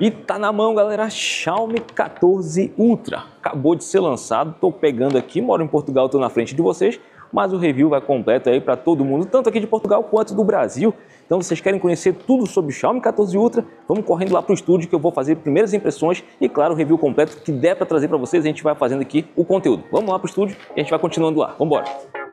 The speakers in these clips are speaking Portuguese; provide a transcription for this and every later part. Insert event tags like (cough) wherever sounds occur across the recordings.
E tá na mão, galera, Xiaomi 14 Ultra. Acabou de ser lançado, tô pegando aqui, moro em Portugal, tô na frente de vocês, mas o review vai completo aí para todo mundo, tanto aqui de Portugal quanto do Brasil. Então, vocês querem conhecer tudo sobre o Xiaomi 14 Ultra? Vamos correndo lá pro estúdio que eu vou fazer primeiras impressões e, claro, o review completo que der para trazer para vocês, a gente vai fazendo aqui o conteúdo. Vamos lá pro estúdio e a gente vai continuando lá. Vamos embora.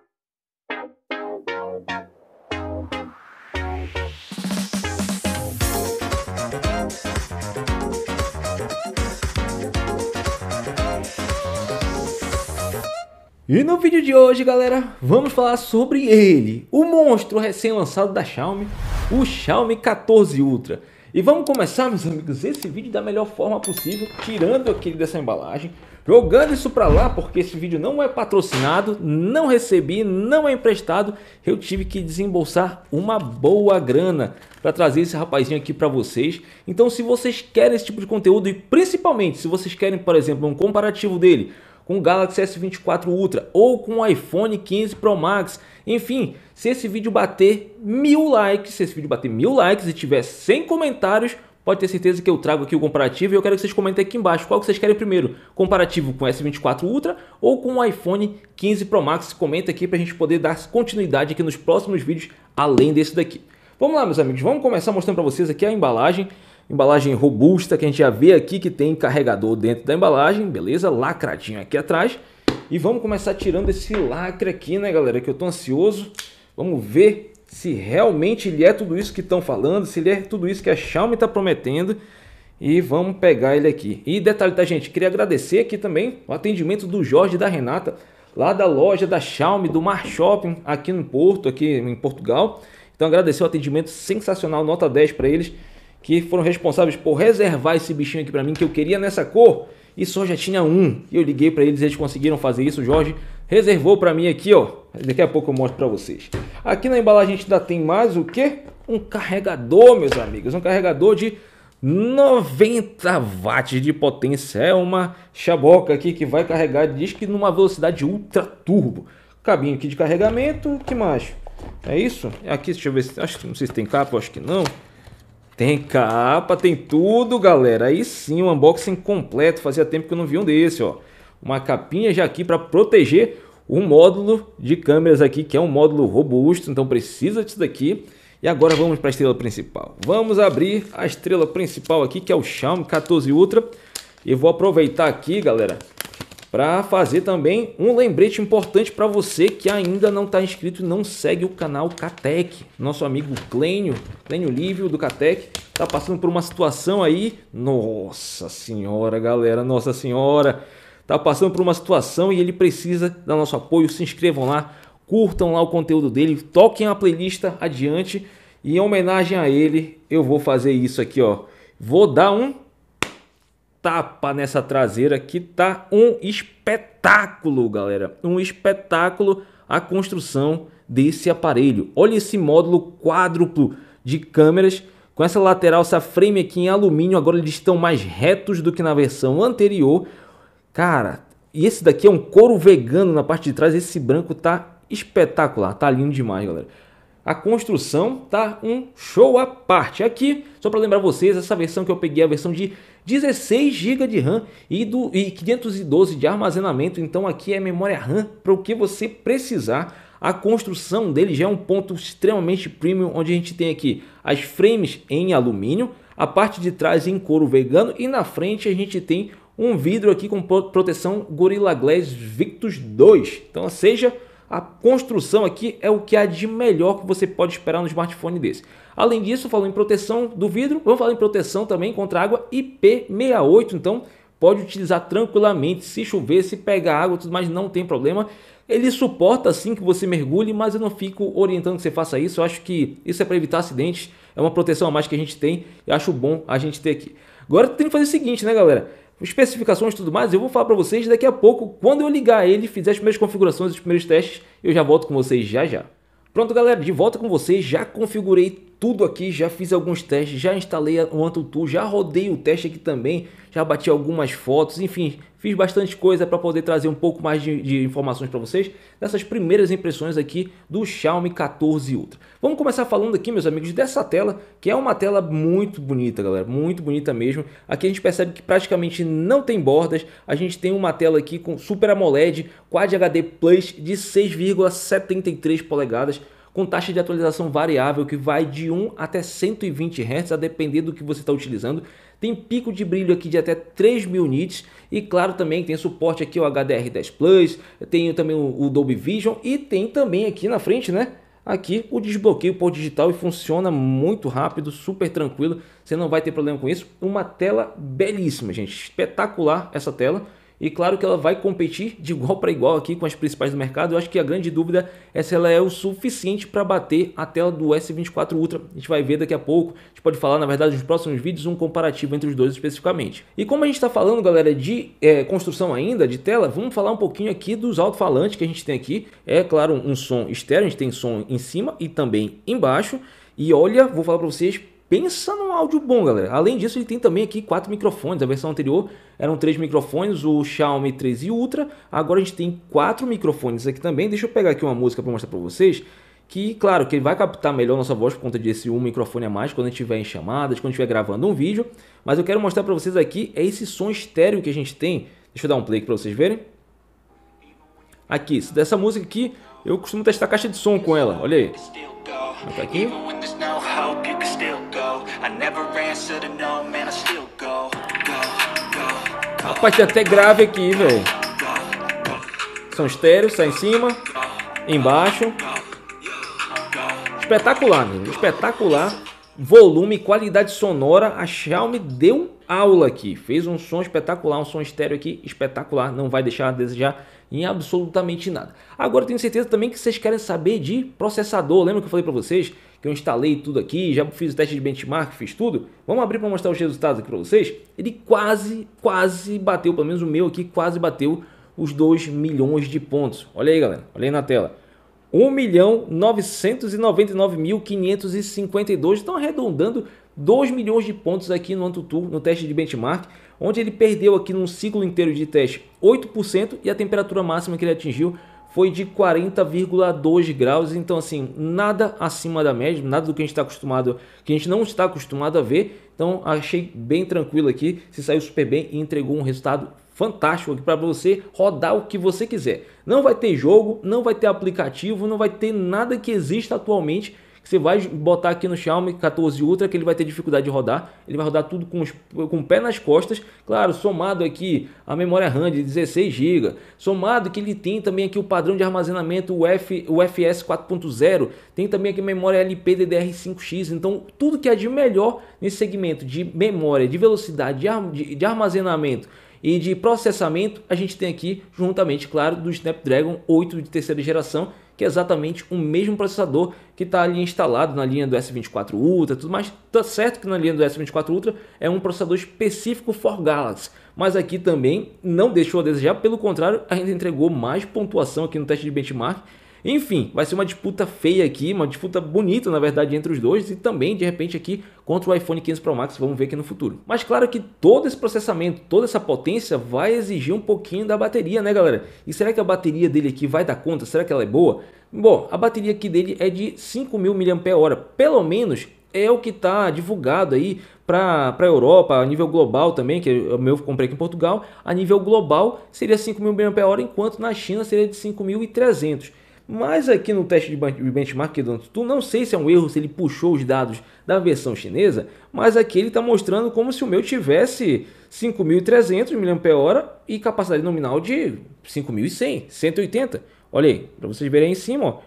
E no vídeo de hoje, galera, vamos falar sobre ele, o monstro recém-lançado da Xiaomi, o Xiaomi 14 Ultra. E vamos começar, meus amigos, esse vídeo da melhor forma possível, tirando aquele dessa embalagem, jogando isso para lá, porque esse vídeo não é patrocinado, não recebi, não é emprestado, eu tive que desembolsar uma boa grana para trazer esse rapazinho aqui para vocês. Então, se vocês querem esse tipo de conteúdo e principalmente se vocês querem, por exemplo, um comparativo dele com o Galaxy S24 Ultra ou com o iPhone 15 Pro Max. Enfim, se esse vídeo bater mil likes, se esse vídeo bater mil likes e tiver 100 comentários, pode ter certeza que eu trago aqui o comparativo e eu quero que vocês comentem aqui embaixo qual que vocês querem primeiro, comparativo com o S24 Ultra ou com o iPhone 15 Pro Max. Comenta aqui para a gente poder dar continuidade aqui nos próximos vídeos, além desse daqui. Vamos lá, meus amigos, vamos começar mostrando para vocês aqui a embalagem. Embalagem robusta que a gente já vê aqui que tem carregador dentro da embalagem, beleza? Lacradinho aqui atrás. E vamos começar tirando esse lacre aqui, né, galera? Que eu tô ansioso. Vamos ver se realmente ele é tudo isso que estão falando, se ele é tudo isso que a Xiaomi está prometendo. E vamos pegar ele aqui. E detalhe, tá, gente? Queria agradecer aqui também o atendimento do Jorge e da Renata, lá da loja da Xiaomi, do Mar Shopping, aqui no Porto, aqui em Portugal. Então agradecer o atendimento sensacional, nota 10 para eles que foram responsáveis por reservar esse bichinho aqui para mim que eu queria nessa cor e só já tinha um. eu liguei para eles, eles conseguiram fazer isso. O Jorge reservou para mim aqui, ó. Daqui a pouco eu mostro para vocês. Aqui na embalagem a gente ainda tem mais o que? Um carregador, meus amigos, um carregador de 90 watts de potência. É uma chaboca aqui que vai carregar, diz que numa velocidade ultra turbo. Cabinho aqui de carregamento, que mais? É isso? Aqui, deixa eu ver, acho que não sei se tem capa, acho que não. Tem capa, tem tudo, galera. Aí sim, um unboxing completo. Fazia tempo que eu não vi um desse, ó. Uma capinha já aqui para proteger o módulo de câmeras aqui, que é um módulo robusto, então precisa disso daqui. E agora vamos para a estrela principal. Vamos abrir a estrela principal aqui, que é o Xiaomi 14 Ultra. E vou aproveitar aqui, galera, para fazer também um lembrete importante para você que ainda não está inscrito e não segue o canal Catec. Nosso amigo Clênio, Clênio Lívio do Catec, está passando por uma situação aí, nossa senhora, galera, nossa senhora, está passando por uma situação e ele precisa do nosso apoio. Se inscrevam lá, curtam lá o conteúdo dele, toquem a playlist adiante e em homenagem a ele, eu vou fazer isso aqui, ó. Vou dar um tapa nessa traseira que tá um espetáculo, galera. Um espetáculo a construção desse aparelho. Olha esse módulo quádruplo de câmeras com essa lateral, essa frame aqui em alumínio. Agora eles estão mais retos do que na versão anterior. Cara, e esse daqui é um couro vegano na parte de trás. Esse branco tá espetacular, tá lindo demais, galera a construção tá um show à parte. Aqui, só para lembrar vocês, essa versão que eu peguei é a versão de 16 GB de RAM e, do, e 512 de armazenamento, então aqui é memória RAM para o que você precisar. A construção dele já é um ponto extremamente premium, onde a gente tem aqui as frames em alumínio, a parte de trás em couro vegano e na frente a gente tem um vidro aqui com proteção Gorilla Glass Victus 2. Então seja a construção aqui é o que há de melhor que você pode esperar no smartphone desse. Além disso, falando em proteção do vidro, vamos falar em proteção também contra água IP68, então pode utilizar tranquilamente, se chover, se pegar água, tudo mais, não tem problema. Ele suporta assim que você mergulhe, mas eu não fico orientando que você faça isso. Eu acho que isso é para evitar acidentes, é uma proteção a mais que a gente tem. Eu acho bom a gente ter aqui. Agora tem que fazer o seguinte, né, galera? especificações e tudo mais, eu vou falar para vocês daqui a pouco, quando eu ligar ele, fizer as primeiras configurações, os primeiros testes, eu já volto com vocês já já. Pronto galera, de volta com vocês, já configurei tudo aqui, já fiz alguns testes, já instalei o AntuTu, já rodei o teste aqui também, já bati algumas fotos, enfim, Fiz bastante coisa para poder trazer um pouco mais de, de informações para vocês nessas primeiras impressões aqui do Xiaomi 14 Ultra. Vamos começar falando aqui, meus amigos, dessa tela, que é uma tela muito bonita, galera, muito bonita mesmo. Aqui a gente percebe que praticamente não tem bordas. A gente tem uma tela aqui com Super AMOLED Quad HD Plus de 6,73 polegadas com taxa de atualização variável que vai de 1 até 120 Hz, a depender do que você está utilizando tem pico de brilho aqui de até 3000 nits e claro também tem suporte aqui o HDR10 Plus, tem também o, o Dolby Vision e tem também aqui na frente, né? Aqui o desbloqueio por digital e funciona muito rápido, super tranquilo, você não vai ter problema com isso. Uma tela belíssima, gente, espetacular essa tela. E claro que ela vai competir de igual para igual aqui com as principais do mercado. Eu acho que a grande dúvida é se ela é o suficiente para bater a tela do S24 Ultra. A gente vai ver daqui a pouco. A gente pode falar, na verdade, nos próximos vídeos, um comparativo entre os dois especificamente. E como a gente está falando, galera, de é, construção ainda, de tela, vamos falar um pouquinho aqui dos alto-falantes que a gente tem aqui. É claro, um som estéreo, a gente tem som em cima e também embaixo. E olha, vou falar para vocês, Pensa num áudio bom, galera. Além disso, ele tem também aqui quatro microfones. A versão anterior eram três microfones, o Xiaomi e Ultra. Agora a gente tem quatro microfones aqui também. Deixa eu pegar aqui uma música para mostrar para vocês. Que, claro, que ele vai captar melhor nossa voz por conta desse um microfone a mais quando a gente estiver em chamadas, quando estiver gravando um vídeo. Mas eu quero mostrar para vocês aqui é esse som estéreo que a gente tem. Deixa eu dar um play para vocês verem. Aqui, dessa música aqui, eu costumo testar a caixa de som com ela. Olha aí. Tá aqui. Rapaz, tem até grave aqui, velho. São estéreos, tá em cima, embaixo. Espetacular, meu. Espetacular. Volume, qualidade sonora. A Xiaomi deu aula aqui, fez um som espetacular, um som estéreo aqui espetacular, não vai deixar a desejar em absolutamente nada. Agora tenho certeza também que vocês querem saber de processador, lembra que eu falei para vocês que eu instalei tudo aqui, já fiz o teste de benchmark, fiz tudo? Vamos abrir para mostrar os resultados aqui para vocês? Ele quase, quase bateu, pelo menos o meu aqui quase bateu os 2 milhões de pontos. Olha aí galera, olha aí na tela. 1 milhão 999.552, estão arredondando 2 milhões de pontos aqui no AnTuTu, no teste de benchmark, onde ele perdeu aqui num ciclo inteiro de teste 8% e a temperatura máxima que ele atingiu foi de 40,2 graus, então assim, nada acima da média, nada do que a gente está acostumado, que a gente não está acostumado a ver. Então, achei bem tranquilo aqui, se saiu super bem e entregou um resultado fantástico aqui para você rodar o que você quiser. Não vai ter jogo, não vai ter aplicativo, não vai ter nada que exista atualmente você vai botar aqui no Xiaomi 14 Ultra que ele vai ter dificuldade de rodar. Ele vai rodar tudo com, os, com o pé nas costas. Claro, somado aqui a memória RAM de 16 GB. Somado que ele tem também aqui o padrão de armazenamento UF, UFS 4.0. Tem também aqui memória LPDDR5X. Então, tudo que é de melhor nesse segmento de memória, de velocidade, de, de armazenamento e de processamento, a gente tem aqui juntamente, claro, do Snapdragon 8 de terceira geração que é exatamente o mesmo processador que está ali instalado na linha do S24 Ultra tudo mais. Tá certo que na linha do S24 Ultra é um processador específico for Galaxy, mas aqui também não deixou a desejar, pelo contrário, ainda entregou mais pontuação aqui no teste de benchmark enfim, vai ser uma disputa feia aqui, uma disputa bonita, na verdade, entre os dois e também, de repente, aqui contra o iPhone 15 Pro Max, vamos ver aqui no futuro. Mas claro que todo esse processamento, toda essa potência vai exigir um pouquinho da bateria, né, galera? E será que a bateria dele aqui vai dar conta? Será que ela é boa? Bom, a bateria aqui dele é de 5.000 mAh, pelo menos é o que está divulgado aí para a Europa, a nível global também, que o eu comprei aqui em Portugal, a nível global seria 5.000 mAh, enquanto na China seria de 5.300 mas aqui no teste de benchmark do tu não sei se é um erro, se ele puxou os dados da versão chinesa, mas aqui ele está mostrando como se o meu tivesse 5.300 mAh e capacidade nominal de 5.100, 180. Olha aí, para vocês verem aí em cima, ó.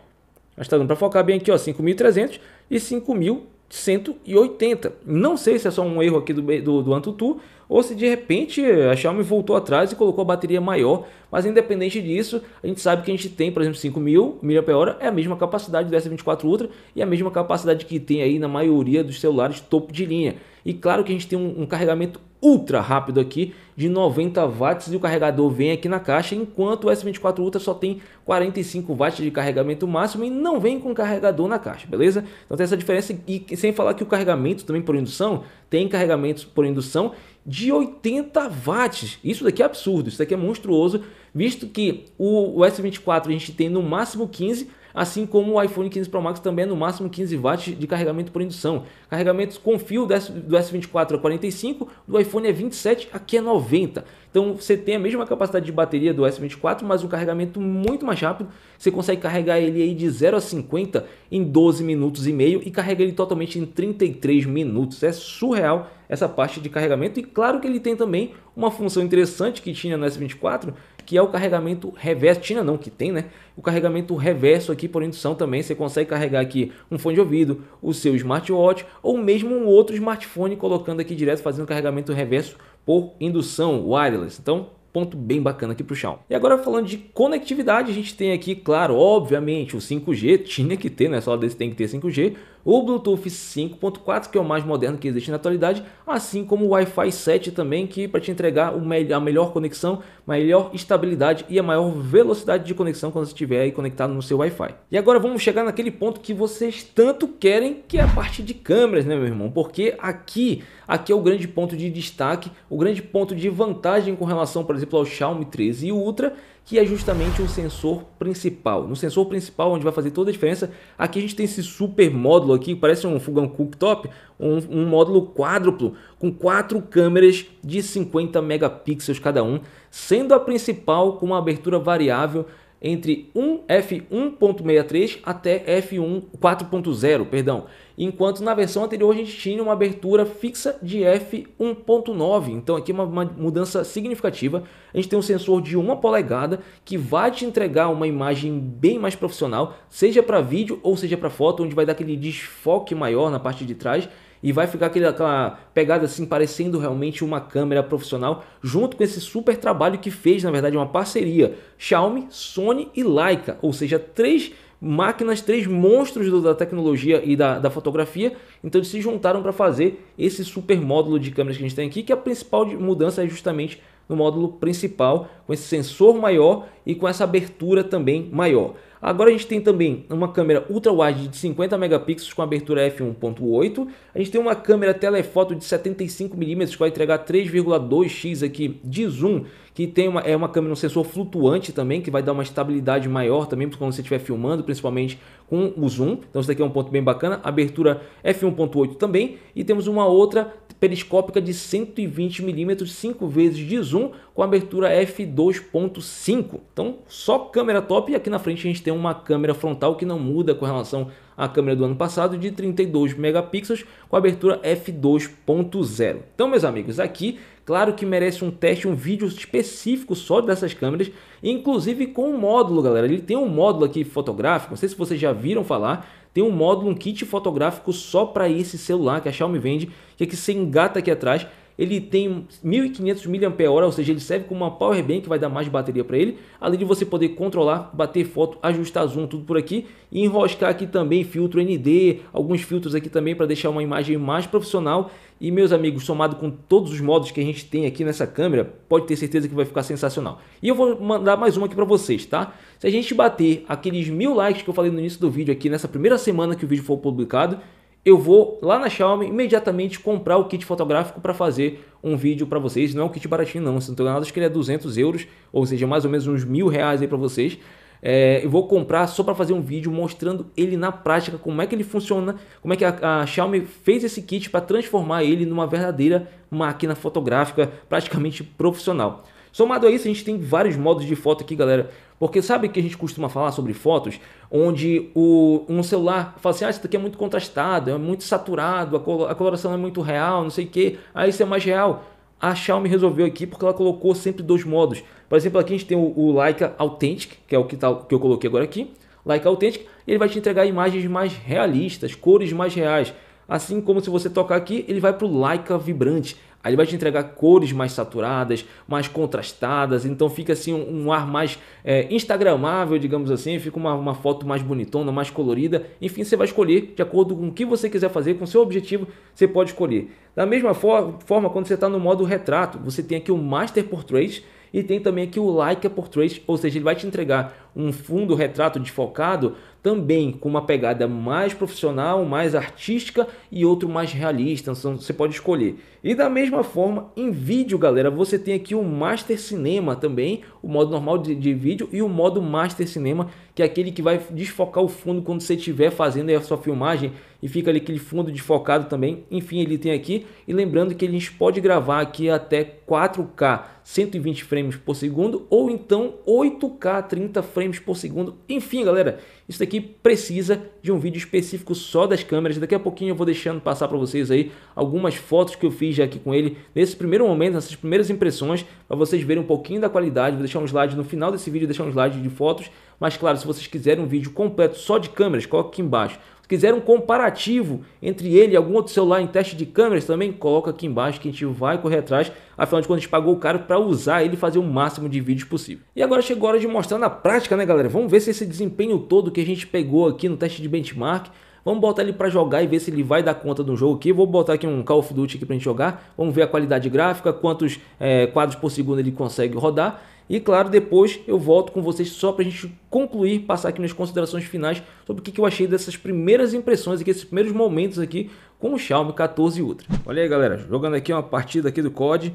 Mas está dando para focar bem aqui, ó, 5.300 e 5.000 180. Não sei se é só um erro aqui do, do, do Antutu ou se de repente a Xiaomi voltou atrás e colocou a bateria maior, mas independente disso, a gente sabe que a gente tem, por exemplo, 5000 mAh é a mesma capacidade do S24 Ultra e a mesma capacidade que tem aí na maioria dos celulares topo de linha. E claro que a gente tem um, um carregamento ultra rápido aqui de 90 watts e o carregador vem aqui na caixa, enquanto o S24 Ultra só tem 45 watts de carregamento máximo e não vem com carregador na caixa, beleza? Então tem essa diferença e sem falar que o carregamento também por indução, tem carregamentos por indução de 80 watts. Isso daqui é absurdo, isso daqui é monstruoso, visto que o, o S24 a gente tem no máximo 15 assim como o iPhone 15 Pro Max também é no máximo 15 watts de carregamento por indução. Carregamentos com fio do S24 a 45, do iPhone é 27, aqui é 90. Então você tem a mesma capacidade de bateria do S24, mas um carregamento muito mais rápido. Você consegue carregar ele aí de 0 a 50 em 12 minutos e meio e carrega ele totalmente em 33 minutos. É surreal essa parte de carregamento e claro que ele tem também uma função interessante que tinha no S24, que é o carregamento reverso. Tinha não, que tem, né? O carregamento reverso aqui por indução também. Você consegue carregar aqui um fone de ouvido, o seu smartwatch ou mesmo um outro smartphone colocando aqui direto, fazendo carregamento reverso por indução wireless. Então, ponto bem bacana aqui para o chão. E agora falando de conectividade, a gente tem aqui, claro, obviamente, o 5G tinha que ter, né? Só desse tem que ter 5G, o Bluetooth 5.4, que é o mais moderno que existe na atualidade, assim como o Wi-Fi 7 também, que para te entregar a melhor conexão, melhor estabilidade e a maior velocidade de conexão quando você estiver conectado no seu Wi-Fi. E agora vamos chegar naquele ponto que vocês tanto querem, que é a parte de câmeras, né, meu irmão? Porque aqui, aqui é o grande ponto de destaque, o grande ponto de vantagem com relação, por exemplo, ao Xiaomi 13 e Ultra, que é justamente o sensor principal. No sensor principal, onde vai fazer toda a diferença, aqui a gente tem esse super módulo aqui, parece um fogão cooktop, um, um módulo quádruplo, com quatro câmeras de 50 megapixels cada um, sendo a principal com uma abertura variável entre 1 F1.63 até F1 4.0, perdão. Enquanto na versão anterior a gente tinha uma abertura fixa de F1.9. Então aqui é uma, uma mudança significativa. A gente tem um sensor de uma polegada que vai te entregar uma imagem bem mais profissional, seja para vídeo ou seja para foto, onde vai dar aquele desfoque maior na parte de trás e vai ficar aquele, aquela pegada assim, parecendo realmente uma câmera profissional, junto com esse super trabalho que fez, na verdade, uma parceria Xiaomi, Sony e Leica, ou seja, três máquinas, três monstros do, da tecnologia e da, da fotografia, então eles se juntaram para fazer esse super módulo de câmeras que a gente tem aqui, que a principal mudança é justamente no módulo principal, com esse sensor maior e com essa abertura também maior. Agora a gente tem também uma câmera ultra wide de 50 megapixels com abertura f1.8. A gente tem uma câmera telefoto de 75 mm que vai entregar 3,2x aqui de zoom, que tem uma, é uma câmera, um sensor flutuante também, que vai dar uma estabilidade maior também quando você estiver filmando, principalmente com o zoom. Então isso daqui é um ponto bem bacana. Abertura f1.8 também. E temos uma outra periscópica de 120mm, 5 vezes de zoom, com abertura f2.5. Então só câmera top e aqui na frente a gente tem uma câmera frontal que não muda com relação à câmera do ano passado de 32 megapixels com abertura f2.0. Então, meus amigos, aqui Claro que merece um teste, um vídeo específico só dessas câmeras, inclusive com um módulo, galera. Ele tem um módulo aqui fotográfico, não sei se vocês já viram falar, tem um módulo, um kit fotográfico só para esse celular que a Xiaomi vende, que aqui é que você engata aqui atrás ele tem 1500 mAh, ou seja, ele serve como uma power bank, vai dar mais bateria para ele, além de você poder controlar, bater foto, ajustar zoom, tudo por aqui, e enroscar aqui também filtro ND, alguns filtros aqui também para deixar uma imagem mais profissional. E meus amigos, somado com todos os modos que a gente tem aqui nessa câmera, pode ter certeza que vai ficar sensacional. E eu vou mandar mais uma aqui para vocês, tá? Se a gente bater aqueles mil likes que eu falei no início do vídeo aqui nessa primeira semana que o vídeo for publicado, eu vou lá na Xiaomi imediatamente comprar o kit fotográfico para fazer um vídeo para vocês. Não é um kit baratinho não, se não estou enganado, acho que ele é 200 euros, ou seja, mais ou menos uns mil reais aí para vocês. É, eu vou comprar só para fazer um vídeo mostrando ele na prática, como é que ele funciona, como é que a, a Xiaomi fez esse kit para transformar ele numa verdadeira máquina fotográfica praticamente profissional. Somado a isso, a gente tem vários modos de foto aqui, galera. Porque sabe que a gente costuma falar sobre fotos onde o, um celular fala assim: ah, isso daqui é muito contrastado, é muito saturado, a, a coloração é muito real, não sei o que, ah, isso é mais real. A Xiaomi resolveu aqui porque ela colocou sempre dois modos. Por exemplo, aqui a gente tem o, o Leica Authentic, que é o que, tá, que eu coloquei agora aqui. Leica Authentic, ele vai te entregar imagens mais realistas, cores mais reais. Assim como se você tocar aqui, ele vai para o Leica Vibrante Aí ele vai te entregar cores mais saturadas, mais contrastadas, então fica assim um, um ar mais é, instagramável, digamos assim, fica uma, uma foto mais bonitona, mais colorida. Enfim, você vai escolher de acordo com o que você quiser fazer, com o seu objetivo, você pode escolher. Da mesma for forma, quando você está no modo retrato, você tem aqui o Master Portrait e tem também aqui o Like a Portrait, ou seja, ele vai te entregar um fundo retrato desfocado, também com uma pegada mais profissional, mais artística e outro mais realista, então você pode escolher. E da mesma forma, em vídeo, galera, você tem aqui o Master Cinema também, o modo normal de, de vídeo e o modo Master Cinema, que é aquele que vai desfocar o fundo quando você estiver fazendo a sua filmagem e fica ali aquele fundo desfocado também. Enfim, ele tem aqui. E lembrando que a gente pode gravar aqui até 4K, 120 frames por segundo ou então 8K, 30 frames frames por segundo. Enfim, galera, isso daqui precisa de um vídeo específico só das câmeras. Daqui a pouquinho eu vou deixando passar para vocês aí algumas fotos que eu fiz já aqui com ele. Nesse primeiro momento, nessas primeiras impressões, para vocês verem um pouquinho da qualidade. Vou deixar um slide no final desse vídeo, deixar um slide de fotos. Mas claro, se vocês quiserem um vídeo completo só de câmeras, coloque aqui embaixo. Quiser um comparativo entre ele e algum outro celular em teste de câmeras também? Coloca aqui embaixo que a gente vai correr atrás. Afinal de contas, a gente pagou o caro para usar ele e fazer o máximo de vídeos possível. E agora chegou a hora de mostrar na prática, né, galera? Vamos ver se esse desempenho todo que a gente pegou aqui no teste de benchmark Vamos botar ele para jogar e ver se ele vai dar conta do jogo aqui. Vou botar aqui um Call of Duty aqui pra gente jogar. Vamos ver a qualidade gráfica, quantos é, quadros por segundo ele consegue rodar. E claro, depois eu volto com vocês só para a gente concluir, passar aqui nas considerações finais sobre o que eu achei dessas primeiras impressões aqui, esses primeiros momentos aqui com o Xiaomi 14 Ultra. Olha aí galera, jogando aqui uma partida aqui do COD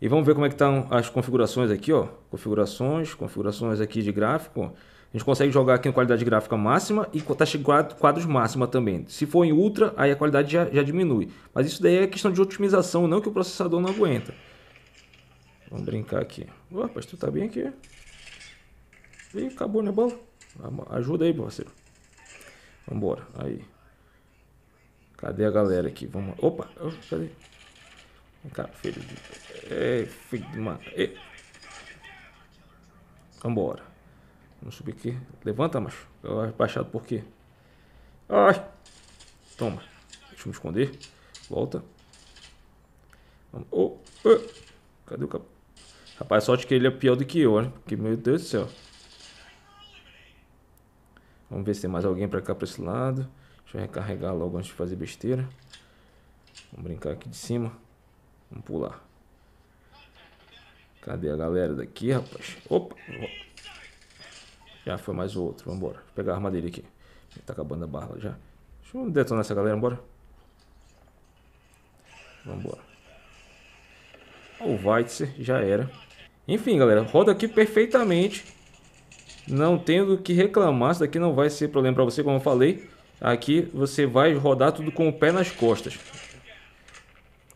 e vamos ver como é que estão as configurações aqui, ó. Configurações, configurações aqui de gráfico, ó. A gente consegue jogar aqui em qualidade gráfica máxima e tá quadros máxima também. Se for em ultra, aí a qualidade já, já diminui. Mas isso daí é questão de otimização, não que o processador não aguenta. Vamos brincar aqui. Opa, tu tá bem aqui? Ih, acabou, né, bola? Ajuda aí, parceiro. Vambora, aí. Cadê a galera aqui? Vamos. Opa, cadê? Vem cá, filho de. É, filho de uma. É. Vambora. Vamos subir aqui. Levanta, macho. Baixado por quê? Ai! Toma. Deixa eu me esconder. Volta. Vamos. Oh, oh. Cadê o cap... Rapaz, sorte que ele é pior do que eu, né? Porque, meu Deus do céu. Vamos ver se tem mais alguém pra cá, pra esse lado. Deixa eu recarregar logo antes de fazer besteira. Vamos brincar aqui de cima. Vamos pular. Cadê a galera daqui, rapaz? Opa! Já foi mais o outro. Vambora. Vou pegar a armadilha aqui. Tá acabando a barra já. Deixa eu detonar essa galera. Vambora. Vambora. O Weitzer já era. Enfim, galera. Roda aqui perfeitamente. Não tendo o que reclamar. Isso daqui não vai ser problema pra você, como eu falei. Aqui você vai rodar tudo com o pé nas costas.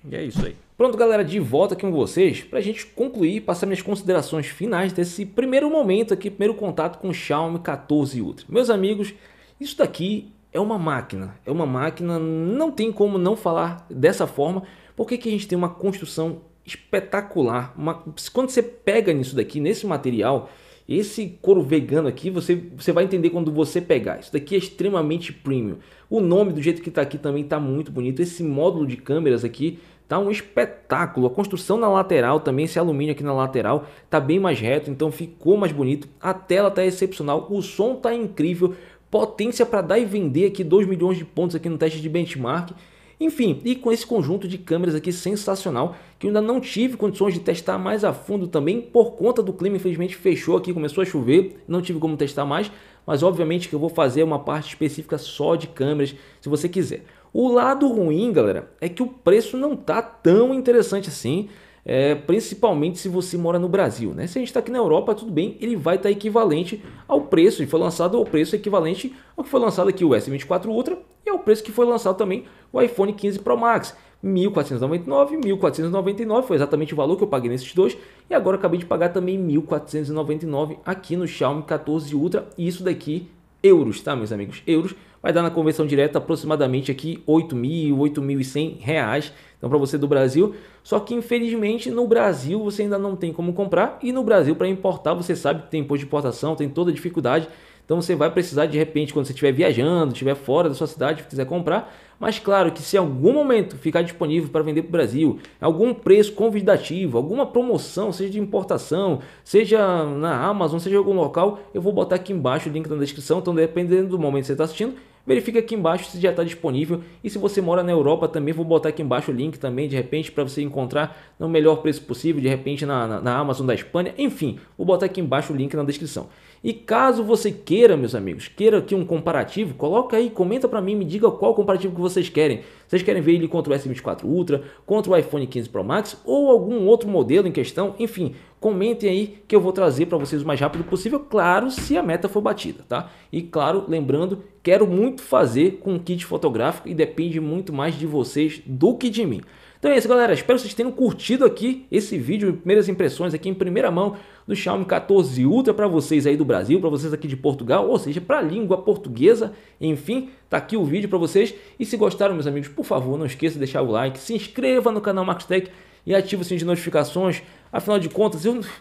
E é isso aí. Pronto, galera, de volta aqui com vocês para a gente concluir e passar minhas considerações finais desse primeiro momento aqui, primeiro contato com o Xiaomi 14 Ultra. Meus amigos, isso daqui é uma máquina, é uma máquina, não tem como não falar dessa forma, porque que a gente tem uma construção espetacular. Uma, quando você pega nisso daqui, nesse material, esse couro vegano aqui, você, você vai entender quando você pegar. Isso daqui é extremamente premium. O nome do jeito que está aqui também está muito bonito. Esse módulo de câmeras aqui Tá um espetáculo. A construção na lateral também, esse alumínio aqui na lateral, tá bem mais reto, então ficou mais bonito. A tela tá excepcional, o som tá incrível, potência para dar e vender aqui 2 milhões de pontos aqui no teste de benchmark. Enfim, e com esse conjunto de câmeras aqui sensacional, que eu ainda não tive condições de testar mais a fundo também, por conta do clima, infelizmente fechou aqui, começou a chover, não tive como testar mais, mas obviamente que eu vou fazer uma parte específica só de câmeras, se você quiser. O lado ruim, galera, é que o preço não tá tão interessante assim, é, principalmente se você mora no Brasil, né? Se a gente está aqui na Europa, tudo bem, ele vai estar tá equivalente ao preço, e foi lançado ao preço equivalente ao que foi lançado aqui o S24 Ultra e ao é preço que foi lançado também o iPhone 15 Pro Max. 1.499, 1.499 foi exatamente o valor que eu paguei nesses dois e agora acabei de pagar também 1.499 aqui no Xiaomi 14 Ultra e isso daqui euros, tá, meus amigos? Euros vai dar na conversão direta aproximadamente aqui 8 mil, 8.100 reais, então para você do Brasil. Só que infelizmente no Brasil você ainda não tem como comprar e no Brasil para importar você sabe que tem imposto de importação, tem toda a dificuldade. Então você vai precisar de repente quando você estiver viajando, estiver fora da sua cidade, quiser comprar. Mas claro que se em algum momento ficar disponível para vender para o Brasil, algum preço convidativo, alguma promoção, seja de importação, seja na Amazon, seja em algum local, eu vou botar aqui embaixo o link na descrição. Então dependendo do momento que você está assistindo, Verifica aqui embaixo se já está disponível e se você mora na Europa também vou botar aqui embaixo o link também de repente para você encontrar no melhor preço possível de repente na, na, na Amazon da Espanha, enfim, vou botar aqui embaixo o link na descrição. E caso você queira, meus amigos, queira aqui um comparativo, coloca aí, comenta para mim, me diga qual comparativo que vocês querem. Vocês querem ver ele contra o S24 Ultra, contra o iPhone 15 Pro Max ou algum outro modelo em questão? Enfim, comentem aí que eu vou trazer para vocês o mais rápido possível, claro, se a meta for batida, tá? E claro, lembrando, quero muito fazer com um kit fotográfico e depende muito mais de vocês do que de mim. Então é isso, galera. Espero que vocês tenham curtido aqui esse vídeo, primeiras impressões aqui em primeira mão do Xiaomi 14 Ultra para vocês aí do Brasil, para vocês aqui de Portugal, ou seja, para a língua portuguesa. Enfim, tá aqui o vídeo para vocês. E se gostaram, meus amigos, por favor, não esqueça de deixar o like, se inscreva no canal Max Tech e ative o sininho de notificações. Afinal de contas, eu (laughs)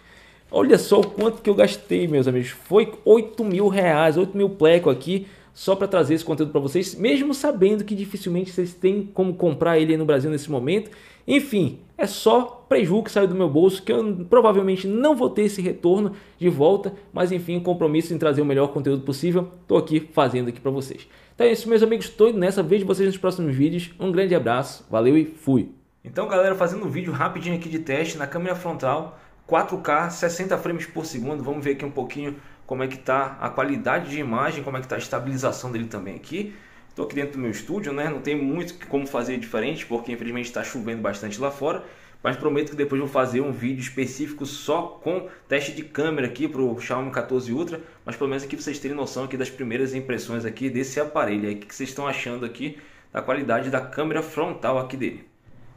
Olha só o quanto que eu gastei, meus amigos. Foi 8 mil reais, 8 mil pleco aqui só para trazer esse conteúdo para vocês, mesmo sabendo que dificilmente vocês têm como comprar ele no Brasil nesse momento. Enfim, é só prejuízo que saiu do meu bolso, que eu provavelmente não vou ter esse retorno de volta, mas enfim, compromisso em trazer o melhor conteúdo possível, estou aqui fazendo aqui para vocês. Então é isso, meus amigos, estou nessa, vejo vocês nos próximos vídeos, um grande abraço, valeu e fui! Então galera, fazendo um vídeo rapidinho aqui de teste na câmera frontal, 4K, 60 frames por segundo, vamos ver aqui um pouquinho como é que está a qualidade de imagem, como é que está a estabilização dele também aqui. Estou aqui dentro do meu estúdio, né? não tem muito como fazer diferente, porque infelizmente está chovendo bastante lá fora, mas prometo que depois vou fazer um vídeo específico só com teste de câmera aqui para o Xiaomi 14 Ultra, mas pelo menos aqui vocês terem noção aqui das primeiras impressões aqui desse aparelho, o que vocês estão achando aqui da qualidade da câmera frontal aqui dele.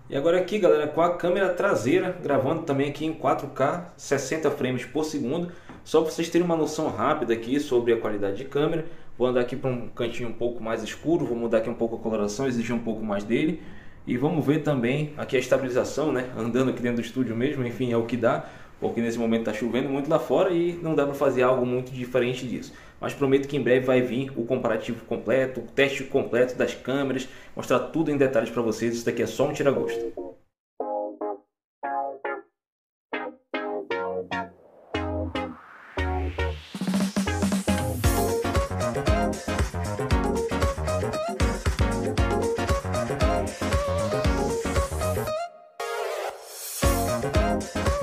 E agora aqui galera, com a câmera traseira, gravando também aqui em 4K, 60 frames por segundo, só para vocês terem uma noção rápida aqui sobre a qualidade de câmera, vou andar aqui para um cantinho um pouco mais escuro, vou mudar aqui um pouco a coloração, exigir um pouco mais dele. E vamos ver também aqui a estabilização, né? Andando aqui dentro do estúdio mesmo, enfim, é o que dá, porque nesse momento está chovendo muito lá fora e não dá para fazer algo muito diferente disso. Mas prometo que em breve vai vir o comparativo completo, o teste completo das câmeras, mostrar tudo em detalhes para vocês. Isso daqui é só um tira-gosto. Música